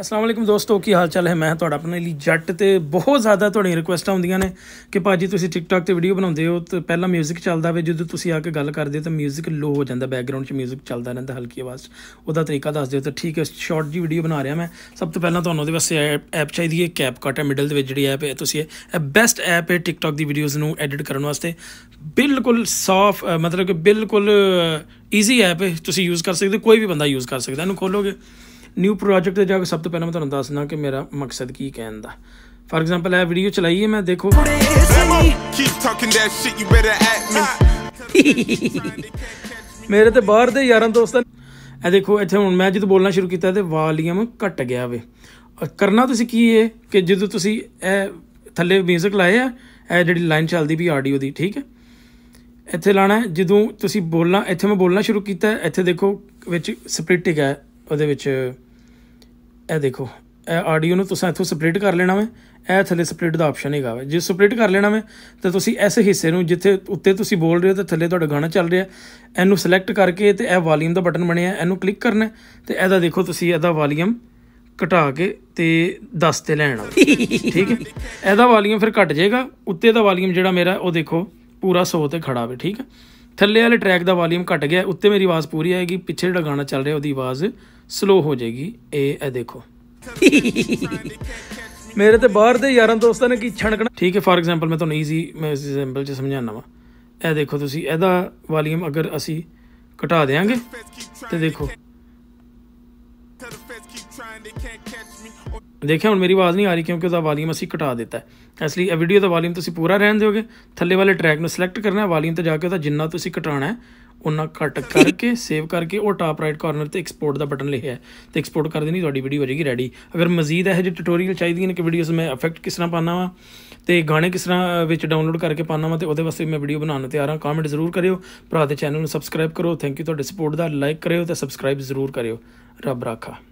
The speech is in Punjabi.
ਅਸਲਾਮ ਵਾਲੇਕਮ ਦੋਸਤੋ ਕੀ ਹਾਲ ਚਾਲ ਹੈ ਮੈਂ ਤੁਹਾਡਾ ਆਪਣੇ ਲਈ ਜੱਟ ਤੇ ਬਹੁਤ ਜ਼ਿਆਦਾ ਤੁਹਾਡੀਆਂ ਰਿਕੁਐਸਟਾਂ ਹੁੰਦੀਆਂ ਨੇ ਕਿ ਭਾਜੀ ਤੁਸੀਂ ਟਿਕਟੌਕ ਤੇ ਵੀਡੀਓ ਬਣਾਉਂਦੇ ਹੋ ਤੇ ਪਹਿਲਾਂ 뮤직 ਚੱਲਦਾ ਵੇ ਜਦੋਂ ਤੁਸੀਂ ਆ ਕੇ ਗੱਲ ਕਰਦੇ ਹੋ ਤਾਂ 뮤직 ਲੋ ਹੋ ਜਾਂਦਾ ਬੈਕਗ੍ਰਾਉਂਡ 'ਚ 뮤직 ਚੱਲਦਾ ਰਹਿੰਦਾ ਹਲਕੀ ਆਵਾਜ਼ ਉਹਦਾ ਤਰੀਕਾ ਦੱਸ ਦਿਓ ਤਾਂ ਠੀਕ ਹੈ ਸ਼ਾਰਟ ਜੀ ਵੀਡੀਓ ਬਣਾ ਰਿਹਾ ਮੈਂ ਸਭ ਤੋਂ ਪਹਿਲਾਂ ਤੁਹਾਨੂੰ ਉਹਦੇ ਵਾਸਤੇ ਐਪ ਚਾਹੀਦੀ ਹੈ ਕੈਪ ਕਟ ਹੈ ਮਿਡਲ ਦੇ ਵਿੱਚ ਜਿਹੜੀ ਐਪ ਹੈ ਤੁਸੀਂ ਇਹ ਬੈਸਟ ਐਪ ਹੈ ਟਿਕਟੌਕ ਦੀ ਵੀਡੀਓਜ਼ ਨੂੰ ਐਡਿਟ ਕਰਨ ਵਾਸਤੇ ਬਿਲਕੁਲ ਸਾਫ ਮਤਲਬ ਕਿ ਬਿਲਕੁਲ ਈਜ਼ੀ ਐਪ ਹੈ ਤੁਸੀਂ ਯੂਜ਼ ਕਰ ਸਕਦੇ ਕੋਈ ਵੀ ਬੰਦਾ ਯੂਜ਼ ਕਰ ਸਕਦਾ ਇਹਨੂੰ ਖੋਲੋਗੇ ਨਿਊ ਪ੍ਰੋਜੈਕਟ ਤੇ ਜਾ ਕੇ ਸਭ ਤੋਂ ਪਹਿਲਾਂ ਮੈਂ ਤੁਹਾਨੂੰ ਦੱਸਣਾ ਕਿ ਮੇਰਾ ਮਕਸਦ ਕੀ ਕਹਿਣ ਦਾ ਫਾਰ ਐਗਜ਼ਾਮਪਲ ਇਹ ਵੀਡੀਓ ਚਲਾਈ ਹੈ ਮੈਂ ਦੇਖੋ ਮੇਰੇ ਤੇ ਬਾਹਰ ਦੇ ਯਾਰਾਂ ਦੋਸਤਾਂ ਇਹ ਦੇਖੋ ਇੱਥੇ ਹੁਣ ਮੈਂ ਜਦੋਂ ਬੋਲਣਾ ਸ਼ੁਰੂ ਕੀਤਾ ਤੇ ਵਾਲੀਅਮ ਘਟ ਗਿਆ ਵੇ ਕਰਨਾ ਤੁਸੀਂ ਕੀ ਹੈ ਕਿ ਜਦੋਂ ਤੁਸੀਂ ਇਹ ਥੱਲੇ 뮤직 ਆ ਇਹ ਜਿਹੜੀ ਲਾਈਨ ਚੱਲਦੀ ਵੀ ਆਡੀਓ ਦੀ ਠੀਕ ਹੈ ਇੱਥੇ ਲਾਣਾ ਜਦੋਂ ਤੁਸੀਂ ਬੋਲਣਾ ਇੱਥੇ ਮੈਂ ਬੋਲਣਾ ਸ਼ੁਰੂ ਕੀਤਾ ਇੱਥੇ ਦੇਖੋ ਵਿੱਚ ਸਪਲਿਟਿਕ ਹੈ ਉਹਦੇ ਵਿੱਚ ਇਹ ਦੇਖੋ ਇਹ ਆਡੀਓ ਨੂੰ ਤੁਸੀਂ ਇੱਥੋਂ ਸਪਲਿਟ ਕਰ ਲੈਣਾ ਵੇ ਇਹ ਥੱਲੇ ਸਪਲਿਟ ਦਾ ਆਪਸ਼ਨ ਹੈਗਾ ਵੇ ਜੇ ਸਪਲਿਟ ਕਰ ਲੈਣਾ ਵੇ ਤਾਂ ਤੁਸੀਂ ਇਸ ਹਿੱਸੇ ਨੂੰ ਜਿੱਥੇ ਉੱਤੇ ਤੁਸੀਂ ਬੋਲ ਰਹੇ ਹੋ ਤੇ ਥੱਲੇ ਤੁਹਾਡਾ ਗਾਣਾ ਚੱਲ ਰਿਹਾ ਇਹਨੂੰ ਸਿਲੈਕਟ ਕਰਕੇ ਤੇ ਇਹ ਵਾਲੀਅਮ ਦਾ ਬਟਨ ਬਣਿਆ ਇਹਨੂੰ ਕਲਿੱਕ ਕਰਨਾ ਤੇ ਇਹਦਾ ਦੇਖੋ ਤੁਸੀਂ ਇਹਦਾ ਵਾਲੀਅਮ ਘਟਾ ਕੇ ਤੇ 10 ਤੇ ਲੈਣਾ ਠੀਕ ਹੈ ਇਹਦਾ ਵਾਲੀਅਮ ਫਿਰ ਘਟ ਜਾਏਗਾ ਉੱਤੇ ਦਾ ਵਾਲੀਅਮ ਜਿਹੜਾ ਮੇਰਾ ਉਹ ਦੇਖੋ ਪੂਰਾ 100 ਤੇ ਖੜਾ ਵੇ ਠੀਕ ਹੈ ਥੱਲੇ ਵਾਲੇ ਟਰੈਕ ਦਾ ਵੋਲਿਊਮ ਘਟ ਗਿਆ ਉੱਤੇ ਮੇਰੀ ਆਵਾਜ਼ ਪੂਰੀ ਆਏਗੀ ਪਿੱਛੇ ਜਿਹੜਾ ਗਾਣਾ ਚੱਲ ਰਿਹਾ ਉਹਦੀ ਆਵਾਜ਼ ਸਲੋ ਹੋ ਜਾਏਗੀ ਇਹ ਇਹ ਦੇਖੋ ਮੇਰੇ ਤੇ ਬਾਹਰ ਦੇ ਯਾਰਾਂ ਦੋਸਤਾਂ ਨੇ ਕੀ ਛਣਕਣਾ ਠੀਕ ਹੈ ਫਾਰ ਐਗਜ਼ਾਮਪਲ ਮੈਂ ਤੁਹਾਨੂੰ ਈਜ਼ੀ ਮੈਂ ਇਸ ਐਗਜ਼ਾਮਪਲ 'ਚ ਸਮਝਾਉਣਾ ਵਾ ਇਹ ਦੇਖੋ ਤੁਸੀਂ ਇਹਦਾ ਵੋਲਿਊਮ ਅਗਰ ਅਸੀਂ ਘਟਾ ਦੇਾਂਗੇ ਤੇ ਦੇਖੋ ਦੇਖਿਆ ਹੁਣ ਮੇਰੀ ਆਵਾਜ਼ ਨਹੀਂ ਆ ਰਹੀ ਕਿਉਂਕਿ ਉਹਦਾ ਵਾਲੀਅਮ ਅਸੀਂ ਘਟਾ ਦਿੱਤਾ ਇਸ ਲਈ ਇਹ ਵੀਡੀਓ ਦਾ ਵਾਲੀਅਮ ਤੁਸੀਂ ਪੂਰਾ ਰਹਿਣ ਦਿਓਗੇ ਥੱਲੇ ਵਾਲੇ ਟਰੈਕ ਨੂੰ ਸਿਲੈਕਟ ਕਰਨਾ ਹੈ ਵਾਲੀਅਮ ਤੇ ਜਾ ਕੇ ਉਹਦਾ ਜਿੰਨਾ ਤੁਸੀਂ ਘਟਾਉਣਾ ਹੈ ਉਹਨਾਂ ਘਟ ਕਰਕੇ ਸੇਵ ਕਰਕੇ ਉਹ ਟਾਪ ਰਾਈਟ ਕਾਰਨਰ ਤੇ ਐਕਸਪੋਰਟ ਦਾ ਬਟਨ ਲਿਖਿਆ ਹੈ ਤੇ ਐਕਸਪੋਰਟ ਕਰ ਦੇਣੀ ਤੁਹਾਡੀ ਵੀਡੀਓ ਹੋ ਜਾਏਗੀ ਰੈਡੀ ਅਗਰ ਮਜ਼ੀਦ ਇਹ ਜਿਹੇ ਟਿਊਟੋਰੀਅਲ ਚਾਹੀਦੀਆਂ ਨੇ ਕਿ ਵੀਡੀਓਸ ਮੈਂ ਇਫੈਕਟ ਕਿਸ ਤਰ੍ਹਾਂ ਪਾਣਾ ਵਾ ਤੇ ਗਾਣੇ ਕਿਸ ਤਰ੍ਹਾਂ ਵਿੱਚ ਡਾਊਨਲੋਡ ਕਰਕੇ ਪਾਣਾ ਵਾ ਤੇ ਉਹਦੇ ਵਾਸਤੇ ਮੈਂ ਵੀਡੀਓ ਬਣਾਉਣ ਨੂੰ ਤਿਆਰ ਹਾਂ ਕਮੈਂਟ ਜ਼ਰੂਰ ਕਰਿਓ ਭਰਾ ਦੇ ਚੈਨਲ ਨੂੰ ਸਬਸਕ੍ਰਾਈਬ ਕਰੋ ਥੈਂਕ ਯੂ ਤੁਹਾਡੇ ਸਪੋਰਟ ਦਾ ਲਾਈਕ ਕਰਿਓ ਤੇ ਸਬਸਕ੍ਰਾਈਬ ਜ਼ਰੂਰ ਕਰਿਓ ਰੱਬ ਰਾਖਾ